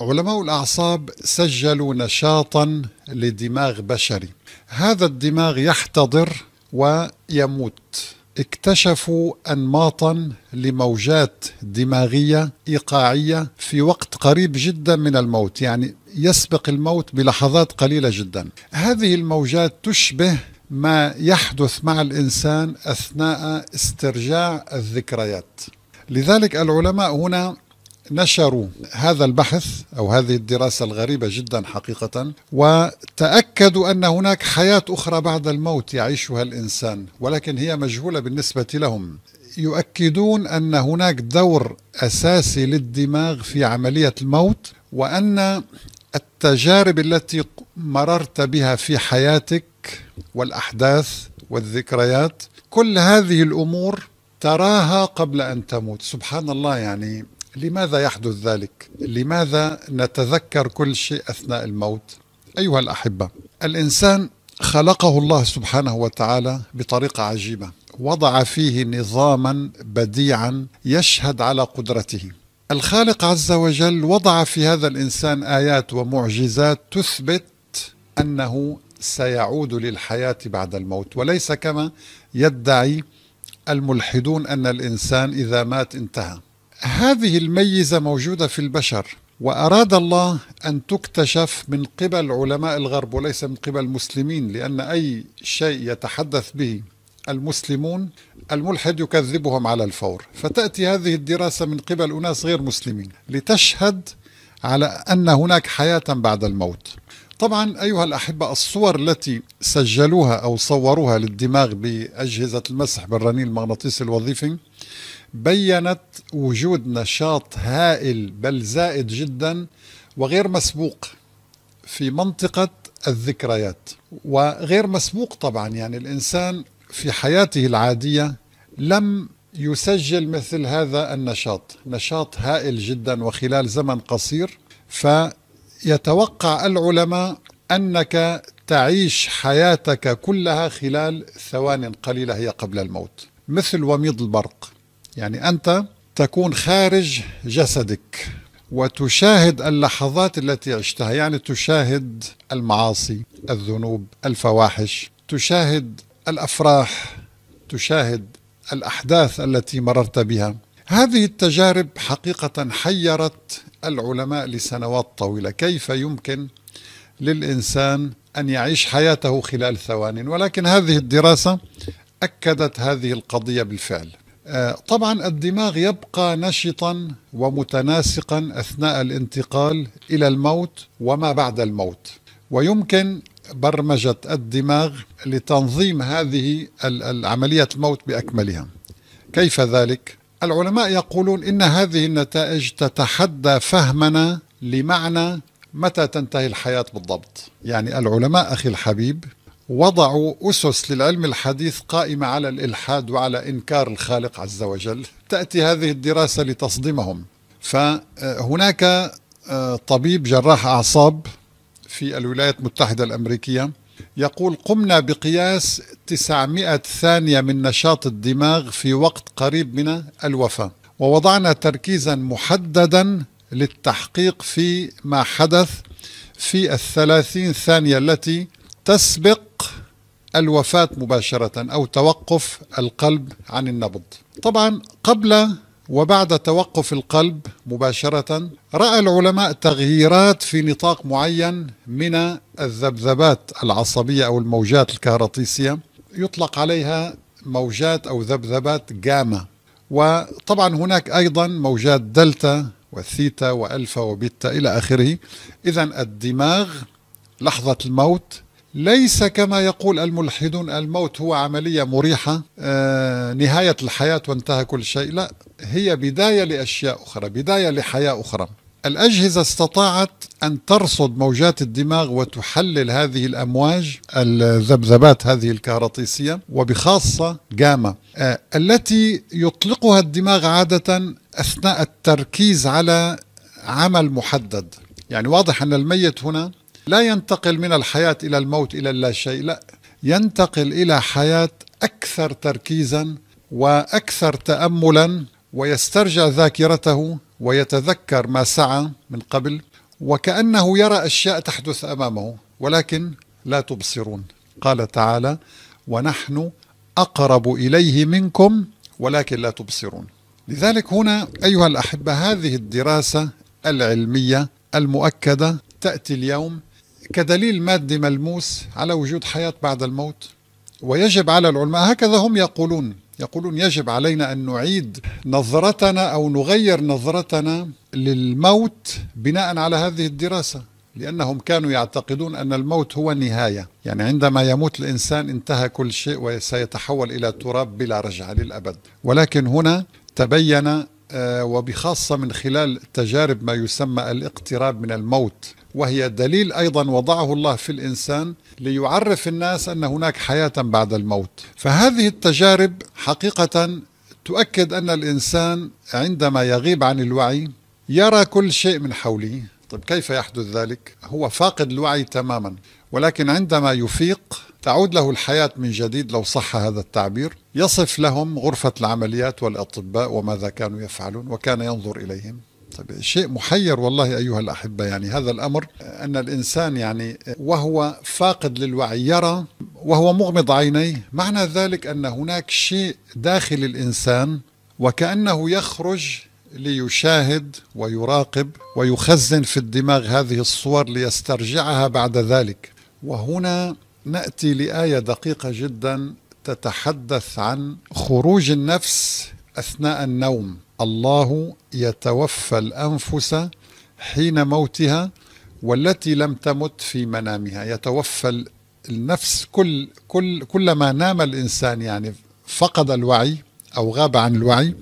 علماء الأعصاب سجلوا نشاطا لدماغ بشري هذا الدماغ يحتضر ويموت اكتشفوا أنماطا لموجات دماغية إيقاعية في وقت قريب جدا من الموت يعني يسبق الموت بلحظات قليلة جدا هذه الموجات تشبه ما يحدث مع الإنسان أثناء استرجاع الذكريات لذلك العلماء هنا نشروا هذا البحث او هذه الدراسه الغريبه جدا حقيقه وتاكدوا ان هناك حياه اخرى بعد الموت يعيشها الانسان ولكن هي مجهوله بالنسبه لهم يؤكدون ان هناك دور اساسي للدماغ في عمليه الموت وان التجارب التي مررت بها في حياتك والاحداث والذكريات كل هذه الامور تراها قبل ان تموت سبحان الله يعني لماذا يحدث ذلك؟ لماذا نتذكر كل شيء أثناء الموت؟ أيها الأحبة الإنسان خلقه الله سبحانه وتعالى بطريقة عجيبة وضع فيه نظاما بديعا يشهد على قدرته الخالق عز وجل وضع في هذا الإنسان آيات ومعجزات تثبت أنه سيعود للحياة بعد الموت وليس كما يدعي الملحدون أن الإنسان إذا مات انتهى هذه الميزة موجودة في البشر وأراد الله أن تكتشف من قبل علماء الغرب وليس من قبل المسلمين لأن أي شيء يتحدث به المسلمون الملحد يكذبهم على الفور فتأتي هذه الدراسة من قبل أناس غير مسلمين لتشهد على أن هناك حياة بعد الموت طبعا أيها الأحبة الصور التي سجلوها أو صوروها للدماغ بأجهزة المسح بالرنين المغناطيسي الوظيفي بيّنت وجود نشاط هائل بل زائد جدا وغير مسبوق في منطقة الذكريات وغير مسبوق طبعا يعني الإنسان في حياته العادية لم يسجل مثل هذا النشاط نشاط هائل جدا وخلال زمن قصير ف يتوقع العلماء أنك تعيش حياتك كلها خلال ثوان قليلة هي قبل الموت مثل وميض البرق يعني أنت تكون خارج جسدك وتشاهد اللحظات التي عشتها يعني تشاهد المعاصي الذنوب الفواحش تشاهد الافراح تشاهد الاحداث التي مررت بها هذه التجارب حقيقه حيرت العلماء لسنوات طويلة كيف يمكن للإنسان أن يعيش حياته خلال ثوان ولكن هذه الدراسة أكدت هذه القضية بالفعل آه، طبعا الدماغ يبقى نشطا ومتناسقا أثناء الانتقال إلى الموت وما بعد الموت ويمكن برمجة الدماغ لتنظيم هذه عملية الموت بأكملها كيف ذلك؟ العلماء يقولون إن هذه النتائج تتحدى فهمنا لمعنى متى تنتهي الحياة بالضبط يعني العلماء أخي الحبيب وضعوا أسس للعلم الحديث قائمة على الإلحاد وعلى إنكار الخالق عز وجل تأتي هذه الدراسة لتصدمهم فهناك طبيب جراح أعصاب في الولايات المتحدة الأمريكية يقول قمنا بقياس 900 ثانية من نشاط الدماغ في وقت قريب من الوفاة ووضعنا تركيزا محددا للتحقيق في ما حدث في الثلاثين ثانية التي تسبق الوفاة مباشرة أو توقف القلب عن النبض طبعا قبل وبعد توقف القلب مباشرة رأى العلماء تغييرات في نطاق معين من الذبذبات العصبية أو الموجات الكهرطيسية يطلق عليها موجات أو ذبذبات جاما وطبعا هناك أيضا موجات دلتا والثيتا والفا وبيتا إلى آخره إذا الدماغ لحظة الموت ليس كما يقول الملحدون الموت هو عملية مريحة آه، نهاية الحياة وانتهى كل شيء لا هي بداية لأشياء أخرى بداية لحياة أخرى الأجهزة استطاعت أن ترصد موجات الدماغ وتحلل هذه الأمواج الذبذبات هذه الكهرطيسية وبخاصة جاما آه، التي يطلقها الدماغ عادة أثناء التركيز على عمل محدد يعني واضح أن الميت هنا لا ينتقل من الحياة إلى الموت إلى اللاشيء لا ينتقل إلى حياة أكثر تركيزا وأكثر تأملا ويسترجع ذاكرته ويتذكر ما سعى من قبل وكأنه يرى أشياء تحدث أمامه ولكن لا تبصرون قال تعالى ونحن أقرب إليه منكم ولكن لا تبصرون لذلك هنا أيها الأحبة هذه الدراسة العلمية المؤكدة تأتي اليوم كدليل مادي ملموس على وجود حياة بعد الموت ويجب على العلماء هكذا هم يقولون يقولون يجب علينا أن نعيد نظرتنا أو نغير نظرتنا للموت بناء على هذه الدراسة لأنهم كانوا يعتقدون أن الموت هو النهاية يعني عندما يموت الإنسان انتهى كل شيء وسيتحول إلى تراب بلا رجعة للأبد ولكن هنا تبين آه، وبخاصة من خلال تجارب ما يسمى الاقتراب من الموت وهي دليل أيضا وضعه الله في الإنسان ليعرف الناس أن هناك حياة بعد الموت فهذه التجارب حقيقة تؤكد أن الإنسان عندما يغيب عن الوعي يرى كل شيء من حوله طيب كيف يحدث ذلك؟ هو فاقد الوعي تماما ولكن عندما يفيق تعود له الحياة من جديد لو صح هذا التعبير يصف لهم غرفة العمليات والأطباء وماذا كانوا يفعلون وكان ينظر إليهم طيب شيء محير والله أيها الأحبة يعني هذا الأمر أن الإنسان يعني وهو فاقد للوعي يرى وهو مغمض عينيه معنى ذلك أن هناك شيء داخل الإنسان وكأنه يخرج ليشاهد ويراقب ويخزن في الدماغ هذه الصور ليسترجعها بعد ذلك وهنا ناتي لايه دقيقه جدا تتحدث عن خروج النفس اثناء النوم الله يتوفى الأنفس حين موتها والتي لم تمت في منامها يتوفى النفس كل كل كلما نام الإنسان يعني فقد الوعي أو غاب عن الوعي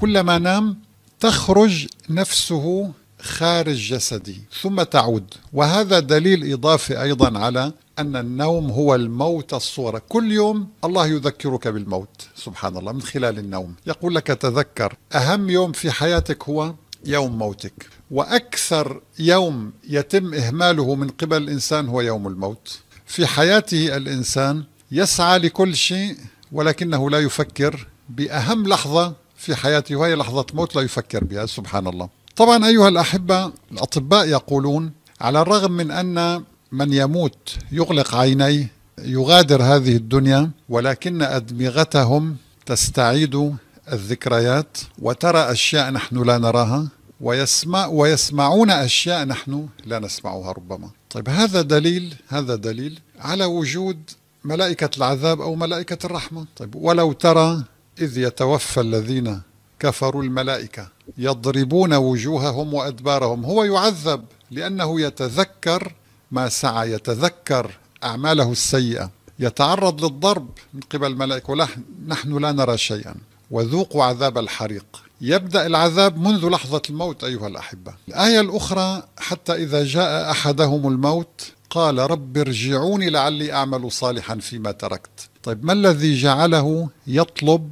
كلما نام تخرج نفسه خارج جسدي ثم تعود وهذا دليل إضافي أيضا على أن النوم هو الموت الصورة كل يوم الله يذكرك بالموت سبحان الله من خلال النوم يقول لك تذكر أهم يوم في حياتك هو يوم موتك وأكثر يوم يتم إهماله من قبل الإنسان هو يوم الموت في حياته الإنسان يسعى لكل شيء ولكنه لا يفكر بأهم لحظة في حياته وهي لحظة موت لا يفكر بها سبحان الله طبعا أيها الأحبة الأطباء يقولون على الرغم من أن من يموت يغلق عينيه يغادر هذه الدنيا ولكن أدمغتهم تستعيد الذكريات وترى أشياء نحن لا نراها ويسمع ويسمعون أشياء نحن لا نسمعها ربما طيب هذا دليل هذا دليل على وجود ملائكة العذاب أو ملائكة الرحمة طيب ولو ترى إذ يتوفى الذين كفروا الملائكة يضربون وجوههم وادبارهم هو يعذب لانه يتذكر ما سعى يتذكر اعماله السيئه يتعرض للضرب من قبل الملائكه نحن لا نرى شيئا وذوقوا عذاب الحريق يبدا العذاب منذ لحظه الموت ايها الاحبه الايه الاخرى حتى اذا جاء احدهم الموت قال رب ارجعوني لعلي اعمل صالحا فيما تركت طيب ما الذي جعله يطلب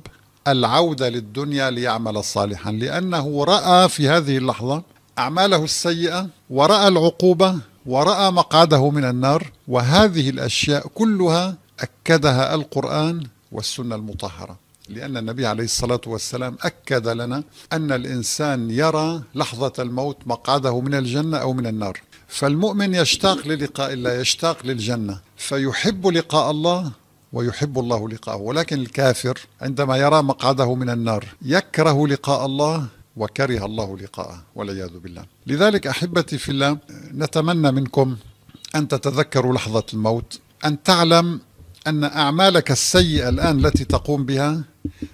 العودة للدنيا ليعمل صالحا لأنه رأى في هذه اللحظة أعماله السيئة ورأى العقوبة ورأى مقعده من النار وهذه الأشياء كلها أكدها القرآن والسنة المطهرة لأن النبي عليه الصلاة والسلام أكد لنا أن الإنسان يرى لحظة الموت مقعده من الجنة أو من النار فالمؤمن يشتاق للقاء الله يشتاق للجنة فيحب لقاء الله ويحب الله لقاءه ولكن الكافر عندما يرى مقعده من النار يكره لقاء الله وكره الله لقاءه والعياذ بالله لذلك أحبتي في الله نتمنى منكم أن تتذكروا لحظة الموت أن تعلم أن أعمالك السيئة الآن التي تقوم بها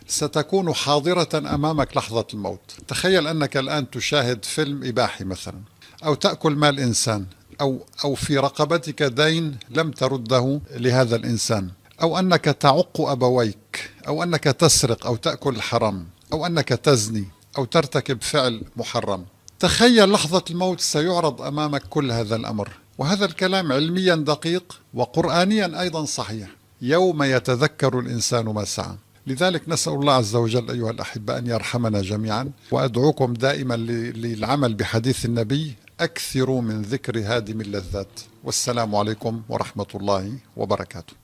ستكون حاضرة أمامك لحظة الموت تخيل أنك الآن تشاهد فيلم إباحي مثلا أو تأكل مال إنسان أو, أو في رقبتك دين لم ترده لهذا الإنسان أو أنك تعق أبويك أو أنك تسرق أو تأكل الحرام أو أنك تزني أو ترتكب فعل محرم تخيل لحظة الموت سيعرض أمامك كل هذا الأمر وهذا الكلام علميا دقيق وقرآنيا أيضا صحيح يوم يتذكر الإنسان ما سعى لذلك نسأل الله عز وجل أيها الأحبة أن يرحمنا جميعا وأدعوكم دائما للعمل بحديث النبي أكثروا من ذكر هادم اللذات والسلام عليكم ورحمة الله وبركاته